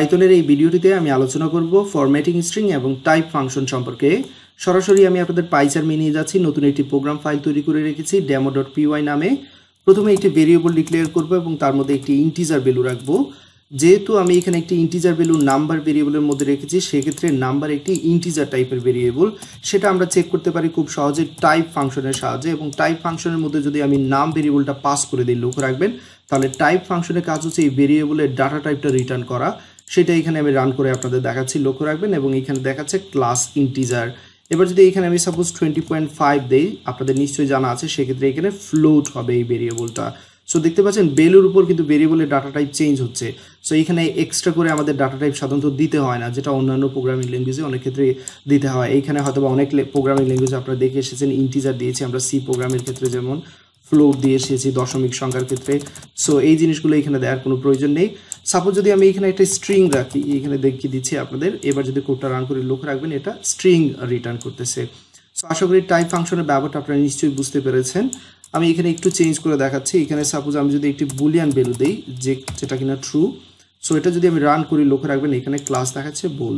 পাইথনের এই ভিডিওটিতে আমি আলোচনা করব ফরম্যাটিং স্ট্রিং এবং টাইপ ফাংশন সম্পর্কে সরাসরি আমি আপনাদের পাইচার্মে নিয়ে যাচ্ছি নতুন একটি প্রোগ্রাম ফাইল তৈরি করে রেখেছি ডেমো ডট পিওয়াই নামে প্রথমে একটি ভেরিয়েবল ডিক্লেয়ার করব এবং তার মধ্যে একটি ইন্টিজার ভ্যালু রাখবো যেহেতু আমি এখানে একটি ইন্টিজার ভ্যালু নাম্বার ভেরিয়েবলের মধ্যে রেখেছি সেক্ষেত্রে নাম্বার একটি ইন্টিজার টাইপের ভেরিয়েবল সেটা আমরা চেক করতে পারি খুব সহজে টাইপ ফাংশনের সাহায্যে এবং টাইপ ফাংশনের মধ্যে যদি আমি নাম ভেরিয়েবলটা পাস করে দিই লক্ষ্য রাখবেন তাহলে টাইপ ফাংশনের কাজ হচ্ছে এই ভেরিয়েবলের ডাটা টাইপটা রিটার্ন করা সেটা এখানে আমি রান করে আপনাদের দেখাচ্ছি লক্ষ্য রাখবেন এবং এখানে দেখাচ্ছে ক্লাস ইন্টিজার এবার যদি এখানে আমি সাপোজ টোয়েন্টি পয়েন্ট ফাইভ দিই আপনাদের নিশ্চয়ই জানা আছে সেক্ষেত্রে এখানে ফ্লোট হবে এই ভেরিয়েবলটা সো দেখতে পাচ্ছেন বেলুর উপর কিন্তু ভেরিয়েবলের ডাটা টাইপ চেঞ্জ হচ্ছে সো এখানে এক্সট্রা করে আমাদের ডাটা টাইপ সাধারণত দিতে হয় না যেটা অন্যান্য প্রোগ্রামিং ল্যাঙ্গুয়েজে অনেক ক্ষেত্রে দিতে হয় এইখানে হয়তো বা অনেক প্রোগ্রামিং ল্যাঙ্গুয়েজ আপনারা দেখে এসেছেন ইন্টিজার দিয়েছি আমরা সি প্রোগ্রামের ক্ষেত্রে যেমন ফ্লোট দিয়ে এসেছি দশমিক সংখ্যার ক্ষেত্রে সো এই জিনিসগুলো এখানে দেওয়ার কোনো প্রয়োজন নেই সাপোজ যদি আমি এখানে একটা স্ট্রিং রাখি এখানে দেখিয়ে দিচ্ছি আপনাদের এবার যদি কোডটা রান করে লক্ষ্য রাখবেন এটা স্ট্রিং রিটার্ন করতেছে সো আশা করি টাইপ ফাংশনের ব্যাপারটা আপনারা নিশ্চয়ই বুঝতে পেরেছেন আমি এখানে একটু চেঞ্জ করে দেখাচ্ছি এখানে সাপোজ আমি যদি একটি বুলিয়ান ভ্যালু দিই যে যেটা কিনা ট্রু সো এটা যদি আমি রান করি লক্ষ্য রাখবেন এখানে ক্লাস দেখাচ্ছে বোল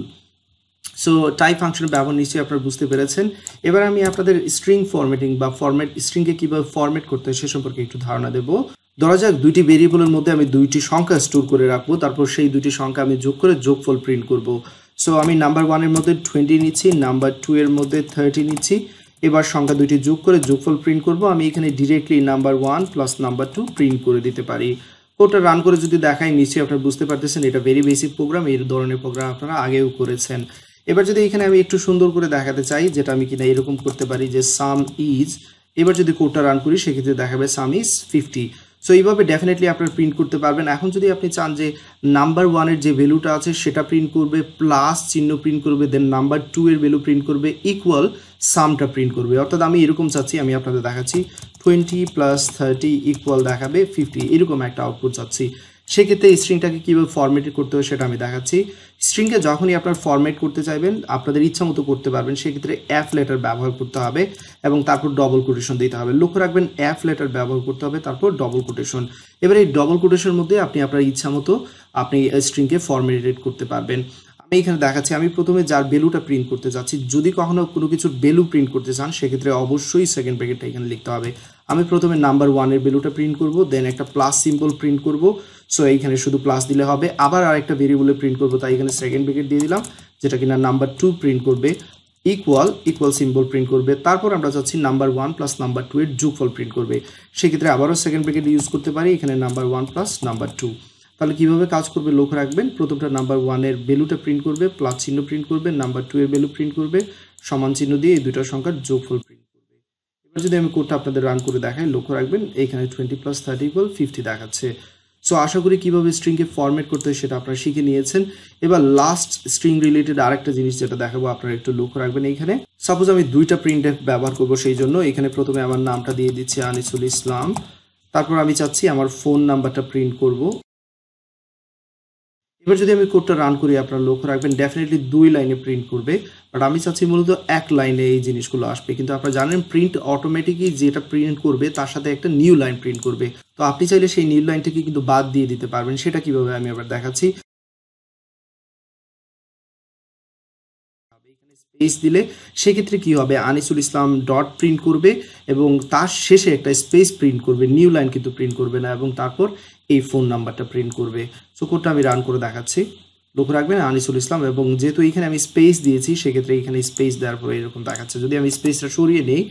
সো টাইপ ফাংশনের ব্যবহার নিশ্চয়ই আপনারা বুঝতে পেরেছেন এবার আমি আপনাদের স্ট্রিং ফরম্যাটিং বা ফরম্যাট স্ট্রিংকে কীভাবে ফরম্যাট করতে হয় সে সম্পর্কে একটু ধারণা দেবো ধরা যাক দুইটি ভেরিয়েবলের মধ্যে আমি দুইটি সংখ্যা স্টোর করে রাখবো তারপর সেই দুইটি সংখ্যা আমি যোগ করে যোগফল প্রিন্ট করব সো আমি নাম্বার ওয়ানের মধ্যে টোয়েন্টি নিচ্ছি নাম্বার টু এর মধ্যে থার্টি নিচ্ছি এবার সংখ্যা দুইটি যোগ করে যোগফল প্রিন্ট করব আমি এখানে directly number one plus number two print করে দিতে পারি কোডটা রান করে যদি দেখাই নিশ্চয়ই আপনারা বুঝতে পারতেছেন এটা ভেরি বেসিক প্রোগ্রাম এই ধরনের প্রোগ্রাম আপনারা আগেও করেছেন এবার যদি এখানে আমি একটু সুন্দর করে দেখাতে চাই যেটা আমি কিনা এরকম করতে পারি যে সাম ইজ এবার যদি কোডটা রান করি সেক্ষেত্রে দেখাবে সাম ইজ ফিফটি সো এইভাবে ডেফিনেটলি আপনারা প্রিন্ট করতে পারবেন এখন যদি আপনি চান যে নাম্বার ওয়ানের যে ভ্যালুটা আছে সেটা প্রিন্ট করবে প্লাস চিহ্ন প্রিন্ট করবে দেন নাম্বার টু এর ভ্যালু প্রিন্ট করবে ইকুয়াল সামটা প্রিন্ট করবে অর্থাৎ আমি এরকম চাচ্ছি আমি আপনাদের দেখাচ্ছি টোয়েন্টি প্লাস থার্টি ইকুয়াল দেখাবে ফিফটি এরকম একটা আউটপুট চাচ্ছি সেক্ষেত্রে স্ট্রিংটাকে কীভাবে ফর্মেট করতে হবে সেটা আমি দেখাচ্ছি স্ট্রিংকে যখনই আপনার ফর্মেট করতে চাইবেন আপনাদের ইচ্ছা মতো করতে পারবেন সেক্ষেত্রে অ্যাফ লেটার ব্যবহার করতে হবে এবং তারপর ডবল কোটেশন দিতে হবে লক্ষ্য রাখবেন অ্যাফ লেটার ব্যবহার করতে হবে তারপর ডবল কোটেশন এবার এই ডবল কোটেশনের মধ্যে আপনি আপনার ইচ্ছা মতো আপনি স্ট্রিংকে ফর্মেটেড করতে পারবেন আমি এখানে দেখাচ্ছি আমি প্রথমে যার ভ্যালুটা প্রিন্ট করতে যাচ্ছি যদি কখনো কোনো কিছুর ভ্যালু প্রিন্ট করতে চান সেক্ষেত্রে অবশ্যই সেকেন্ড ব্র্যাকেটটা এখানে লিখতে হবে আমি প্রথমে নাম্বার ওয়ানের ভ্যালুটা প্রিন্ট করব দেন একটা প্লাস সিম্বল প্রিন্ট করব সো এইখানে শুধু প্লাস দিলে হবে আবার আরেকটা ভেরিয়েবলে প্রিন্ট করব তাই এখানে সেকেন্ড ব্র্যাকেট দিয়ে দিলাম যেটা কিনা নাম্বার টু প্রিন্ট করবে ইকুয়াল ইকুয়াল সিম্বল প্রিন্ট করবে তারপর আমরা চাচ্ছি number one plus number two এর যুগফল প্রিন্ট করবে সেক্ষেত্রে আবারও সেকেন্ড ব্র্যাকেট ইউজ করতে পারি এখানে number one plus number two তাহলে কিভাবে কাজ করবে লক্ষ্য রাখবেন প্রথমটা নাম্বার ওয়ানের ভ্যালুটা প্রিন্ট করবে প্লাস চিহ্ন প্রিন্ট করবে নাম্বার টু এর ভ্যালু প্রিন্ট করবে সমান চিহ্ন দিয়ে এই দুটো সংখ্যার যোগফল প্রিন্ট করবে এবার যদি আমি কোডটা আপনাদের রান করে দেখাই লক্ষ্য রাখবেন এখানে twenty plus thirty equal fifty দেখাচ্ছে সো আশা করি কিভাবে স্ট্রিংকে ফরম্যাট করতে হয় সেটা আপনারা শিখে নিয়েছেন এবার লাস্ট স্ট্রিং রিলেটেড আরেকটা জিনিস যেটা দেখাবো আপনারা একটু লক্ষ্য রাখবেন এইখানে সাপোজ আমি দুইটা প্রিন্ট ব্যবহার করবো সেই জন্য এখানে প্রথমে আমার নামটা দিয়ে দিচ্ছি আনিসুল ইসলাম তারপর আমি চাচ্ছি আমার ফোন নাম্বারটা প্রিন্ট করব এবার যদি আমি কোডটা রান করি আপনারা লক্ষ্য রাখবেন ডেফিনেটলি দুই লাইনে প্রিন্ট করবে বাট আমি চাচ্ছি মূলত এক লাইনে এই জিনিসগুলো আসবে কিন্তু আপনারা জানেন প্রিন্ট অটোমেটিকই যেটা প্রিন্ট করবে তার সাথে একটা নিউ লাইন প্রিন্ট করবে তো আপনি চাইলে সেই নিউ লাইনটাকে কিন্তু বাদ দিয়ে দিতে পারবেন সেটা কিভাবে আমি আবার দেখাচ্ছি স্পেস দিলে সেক্ষেত্রে কি হবে আনিসুল ইসলাম ডট প্রিন্ট করবে এবং তার শেষে একটা স্পেস প্রিন্ট করবে নিউ লাইন কিন্তু প্রিন্ট করবে না এবং তারপর এই ফোন নাম্বারটা প্রিন্ট করবে সো কোডটা আমি রান করে দেখাচ্ছি লক্ষ্য রাখবেন আনিসুল ইসলাম এবং যেহেতু এখানে আমি স্পেস দিয়েছি সেক্ষেত্রে এখানে স্পেস দেওয়ার পরে এরকম দেখাচ্ছে যদি আমি স্পেসটা সরিয়ে নেই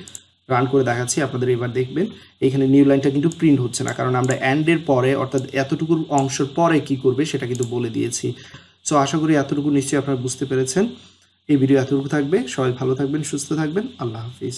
রান করে দেখাচ্ছি আপনাদের এবার দেখবেন এখানে নিউ লাইনটা কিন্তু প্রিন্ট হচ্ছে না কারণ আমরা অ্যান্ডের পরে অর্থাৎ এতটুকুর অংশের পরে কি করবে সেটা কিন্তু বলে দিয়েছি সো আশা করি এতটুকু নিশ্চয়ই আপনারা বুঝতে পেরেছেন এই ভিডিও এতটুকু থাকবে সবাই ভালো থাকবেন সুস্থ থাকবেন আল্লাহ হাফিজ